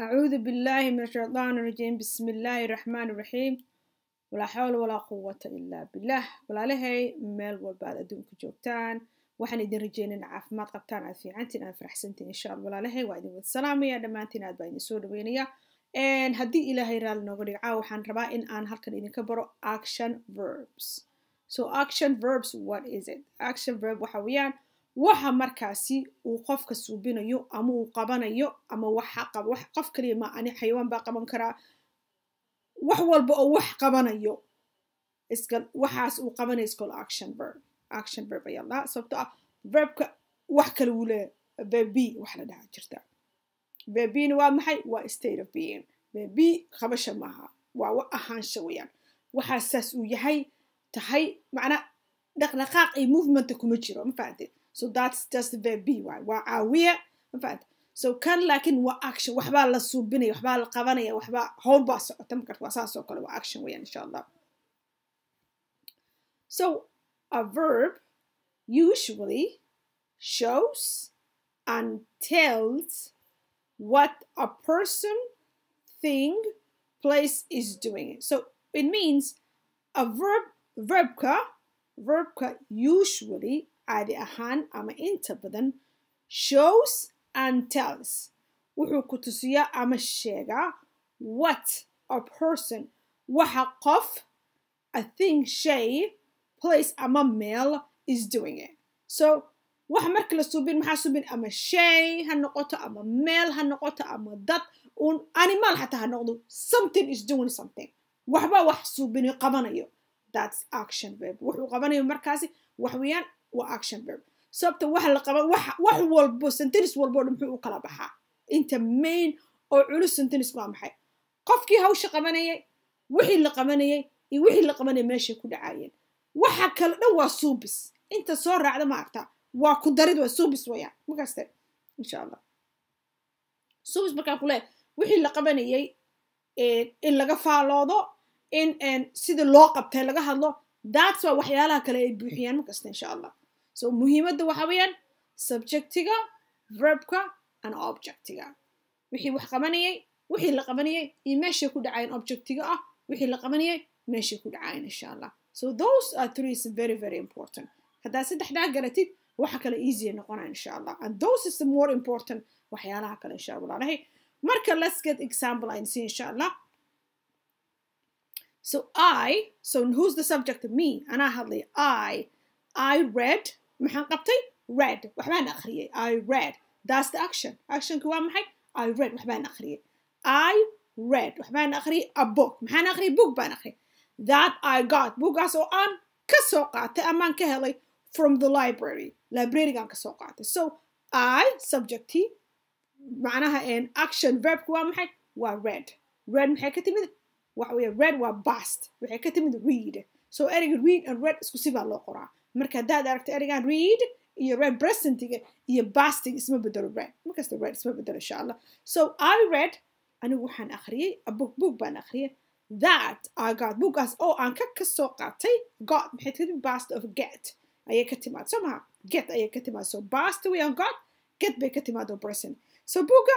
أعوذ بالله من الشيطان الرجيم بسم الله الرحمن الرحيم ولا حول ولا قوة إلا بالله ولا لهي مال والبعد أدوم كجوتان waxaan idin rajeynin caafimaad qabtaan aad fiicantiin aad faraxsantiin insha allah walaalahay waa idin wada salaamaya dhammaantiin aad baa idin soo dhaweynaya haddii ilaahay raali nooga dhigcaa waxaan rabaa in aan halkan idinka baro action verbs so action verbs what is it action verb waxa weeyaan waxa markaasi uu qofka suubinayo ama uu qabanayo ama qof kaliya ma ani xayawaan baa qaban karaa wax walba oo wax qabanayo waxaas uu qabanaya iskol action verb action verb ayaa lahaa sababto ah verbka wax kale wuu leeyahay verb wax la dhaha jirta verbina waa maxay waa state of being verb qabasha maaha waa ahaansha weeyaan waxaas saas uu yahay tahay macnaa dhaqdhaqaaq iyo movementa kuma jiro ma fahanteed so that's just the verb be are we? in fact. so like in what action waxbaa la suubinaya waxbaa la qabanaya waxbaa howl baa socota makarta waa saas oo called what action we insha Inshallah. so a verb usually shows and tells what a person thing place is doing so it means a verb verbka verbka usually caadi ahaan ama inta badan shows and tells wuxuu ku tusiyaa ama sheegaa what a person waxa qof a thing shay place ama meel is doing it so wax marka la subin maxaa suubin ama shay ha noqoto ama meel ha noqoto ama dad un animal xataa ha noqdo something is doing something waxba wax suubini qabanayo that's action babe wuxuu qabanayo markaasi wax weeyaan waa action verb sababta wax la qaba wax walbo sentence walbo dhan muxuu u kala baxaa inta main oo culus sentence waa maxay qofkii hawsha qabanayay wixii la qabanayay iyo wixii la qabanayay meeshay ku dhacaayeen waxa kale dhan waa suubis inta soo raacda ma aragtaa waa ku darid waa suubis wayaan makaste insha allah suubis markaa kule wixii la qabanayay in laga faaloodo in sida loo qabtay laga hadlo daats waa waxyaalaha kale ay buuxiyaan makaste insha allah so muhiimadda waxa weeyaan subjectiga verbka and objectiga wixii wax qabanayay wixii la qabanayay iyo meeshay ku dhacayeen objectiga ah wixii la qabanayay meeshay ku dhacayeen insha allah so those are three is very very important haddaad saddexdaa garatid waxa kale easy noqonaya insha allah and those is more important waxyaalaha kale insha allah marka let's get example and insha allah so i so who's the subject me anaa hadlay i i read maxaan qabtay red waxbaan akhriyay i red that's the action actionka waa maxay i red waxbaan akhriyay i read waxbaan akhriyay a book maxaan akhriyay book baan akhriyay that i got bookgaas oo aan ka soo qaatay amaan ka helay from the library librarygaan ka soo qaatay so i subjecti macnaha action verbka waa maxay waa red red maxay ka timid waxa weeye read waa past waxay ka timid read so ereyga read and red isku si baa loo qoraa marka haddaad aragto erigan read iyo red presentiga iyo bastig isma bedelo read markasta read isma bedelo insha allah so i read anigu waxaan akhriyey a book book baan akhriyey that i got bookgaas oo aan ka kasoo qaatay got maxay tihi bast of get ayay ka timaad soo maha get ayay ka timaad so bast way on got get bay ka timaad present so buugga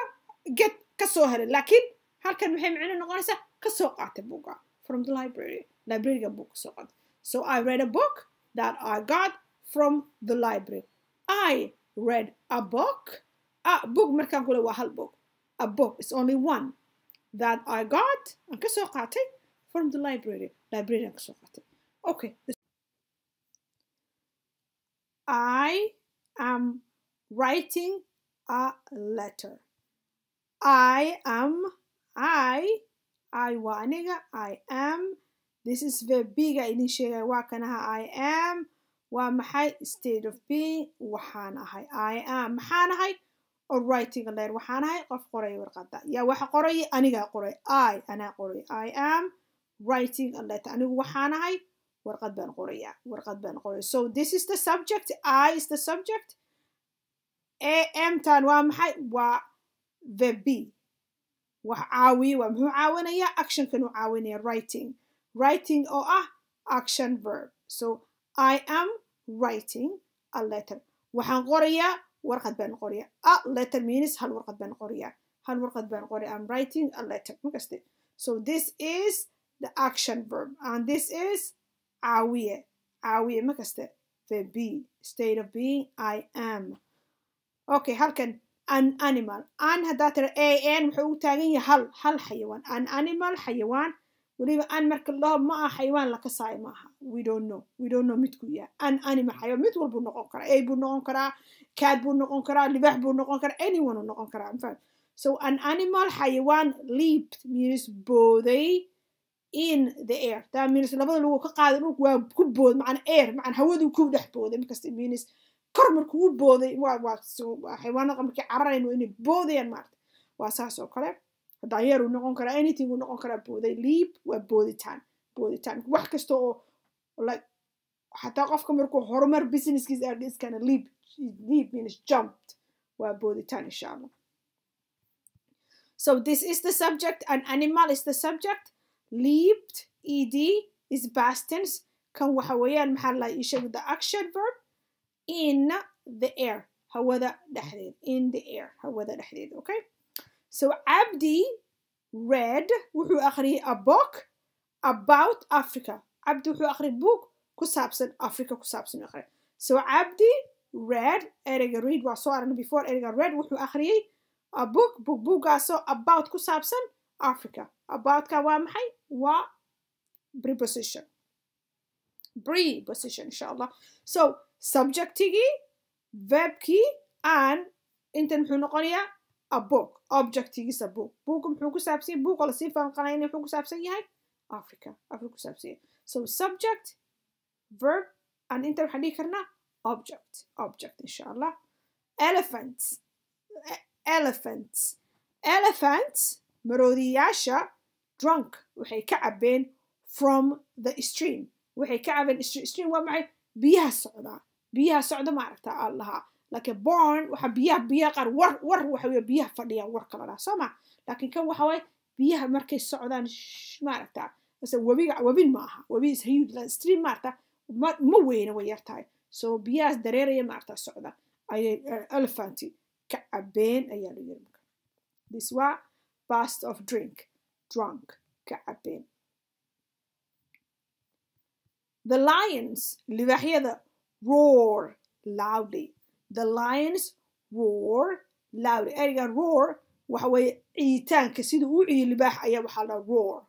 get kasoo helay laakiin halkan maxay micno noqonaysaa kasoo qaatay buugga from the library libraryga buu kasoo qaatay so i read a book that I got from the library. I read a book. A book markan kule waa hal book. A book it's only one that I got an ka soo qaatay from the library. Library an ka soo qaatay. Okay. I am writing a letter. I am I I waa aniga I am this is verb ga idin sheegaya waa kan i am waa maxay state of being waxaan ahay i am maxaan ahay or writing leer waxaan ahay qof qoraya warqada ya waxa qoray aniga qoray i anaa qoray i am writing letter anigu waxaan ahay warqad baan qoraya warqad baan qoraya so this is the subject i is the subject amtan waa maxay waa verb b wax caawiye waa muxuu caawinaya actionkan u caawinaya writing writing oo ah action verb so i am writing a letter waxaan qorayaa warqad baan qoraya a letter means hal warqad baan qoraya hal warqad baan qoraya i'm writing a letter makaste so this is the action verb and this is caawiye caawiye makaste verb b state of being i am okay halkan an animal an haddaa tira a n wuxuu u taagan yahay hal hal xayawaan an animal xayawaan weliba an marka loo ma ah xayawaan laka kasaayo maaha wdonno midku yahay an anima xayawan mid walbuu noqon karaa ey buu noqon karaa kaad buu noqon karaa libaax buu noqon karaa anyone uu noqon karaa mfaham so an animal xayawan leaped means booday in the air that means labada lugu ka qaada dhulku waa ku bood macana air macana hawadu ku dhex booday markasta means kor markuu u booday waa waa xayawaanada markay cararayna waa inay boodayaan maarata waa saas oo kale daanyeer uu noqon karaa anything u noqon karaa booday liib waa booditaan booditaan wax kasta oo like xataa qofka markuu horumar businesskiis aadha iskana liib liib means jumped waa booditaan insha allah So this is the subject, an animal is the subject, leaped, ed is past kan waxa weeyaan maxaa la sheego the action verb in the air, hawada dhexdeed, in the air, hawada dhexdeed, okay? So Abdi read wuxuu akhriyay a book about Africa. Abdi wuxuu akhriyay book ku saabsan Africa ku saabsan akhriyay. So Abdi read ereyga read waa soo aragnay before ereyga read wuxuu akhriyay a book book boogaasoo about ku saabsan Africa. Aboutka waa maxay? Waa preposition. Preposition insha Allah. So subjectigii, verbkii and intan muxuu noqonayaa a book objectigiisa book booka muxuu ku saabsan yahay booka lasii faanqanayna muxuu ku saabsan yahay africa africa ku saabsan so subject verb an inta waxaan dhihi karnaa object object insha allah e, elephants elephants elephants maroodiyaasha drunk waxay ka cabeen from the stream waxay ka cabeen stream waa maxay biyaha socdaa biyaha socda maaragta allahaa laakiin born waxa biyaha biyaha qaar war war waxa biyaha fadhiya war la dhaha lakin kan waxa biyaha markay socdaan maaragta mase webiga webin ma aha webi stream maaragta ma weyna way yartahay so biyahaas dareeraya maarata socda ayay eh, elephanti ka cabeen ayaa la yiri marka this wa past of drink drunk ka cabeen the lions libaxyada roar loudly The lions roar loud. Eriga roar waxa weeye ciitaanka sida uu ciyi libaax ayaa waxaa la roar.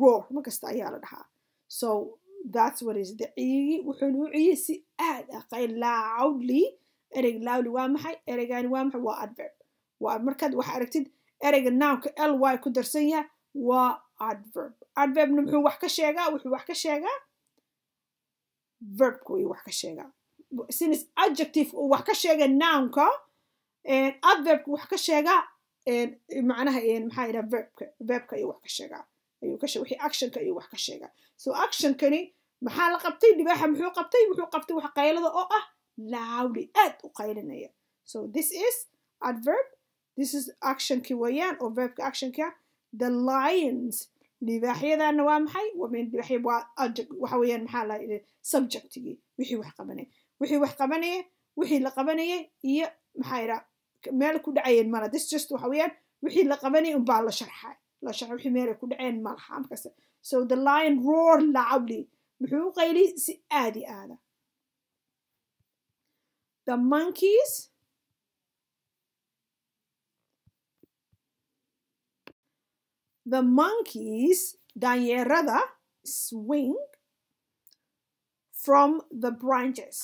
Roar ma kasta ayaa la dhahaa. So that's what is the ciyigi wuxuuna u ciyey si aad ah qay loudly. Ereg loudly waa maxay? Eregani waa maxay? Waa adverb. Waa markaad waxa aragtid erega nounka ly ku darsan yahay waa adverb. Adverbna muxuu wax ka sheegaa? Wuxuu wax ka sheegaa verbku ayuu wax ka sheegaa since adjective uu wax ka sheega nownka eh, adverbka wax ka sheegaa eh, macnaha eh, maxaa idhaha verbka verbka ayuu wax ka sheegaa ayuu ka wixii actionka ayuu wax ka sheegaa so actionkani maxaa la qabtay dhibaaxa muxuu qabtay wuxuu qabtay wax qaylada oo ah laawdi aad u qaylinaya so this is adverb this is actionkii weeyaan oo verbka actionka the lions libaaxyadana waa maxay waa dhibaaxya waa waxa weeyaan maxaa la subjectigii wixii wax qabanay wixii wax qabanaya wixii la qabanayay iyo maxaa meel ku dhacayeen mala thisjust waxa weyaan wixii la qabanayay unbaa la sharxay la sharxay wixii meelay ku dhaceen malaha markaas so the lion roar loudly muxuu u qayliy si aadi aada the monkeys the monkeys daanyeerada swing from the branches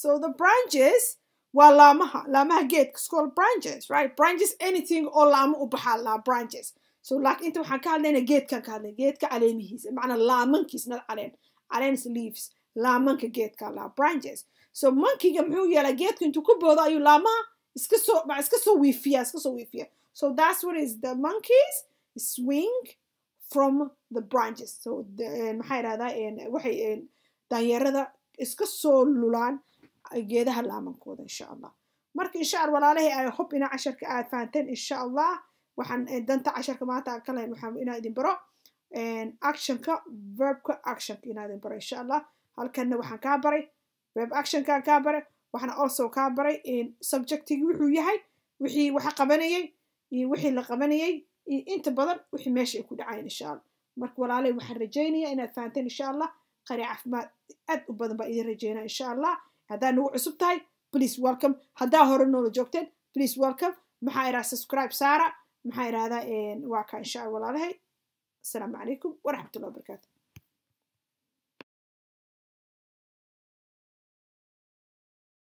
So the branches waa lamaha laamaha geedka school branches right branches anything oo laamo u baxaa laa branches so like inta waxaan ka hadlaynaa geedkan ka hadlay geedka caleemihiisa macnaa laamankiis not caleen caleens leaves laamanka geedka laa branches so mankiga muxuu yeelaa geedku intuu ku boodo ayuu laamaha iska soo ma iska soo wiifiya iska soo wiifiya so that's what is the monkeys swing from the branches so eh, maxaa yidhahdaa eh, waxay eh, daanyarada iska soo lulaan geedaha laamankooda insha allah marka insha allah walaalahii ay hub inaa casharka aad fahanteen insha allah waxaan eh, danta casharka maanta aan ka lahayn waxaan inaa idin baro actionka verbka actionka inaa idin baro insha allah halkanna waxaan kaa baray verb actionkaan kaa baray waxaan also kaa baray subjectigi wuxuu yahay wixii waxa qabanayay iyo wixii la qabanayay iyo inta badan wixii meesha ay ku dhacayeen insha allah marka walaalahii waxaan rajaynaya inaad fahanteen insha allah qari caafimaad aad u badan baa idin rajaynaa insha allah haddaa nagu cusub tahay please welcome haddaa hore noola joogteen please welcome maxaa idhaha subscribe saara maxaa idhahdaa waa kaa insha allah walaalahay asalaamu calaykum waraxmatullahi wabarakatu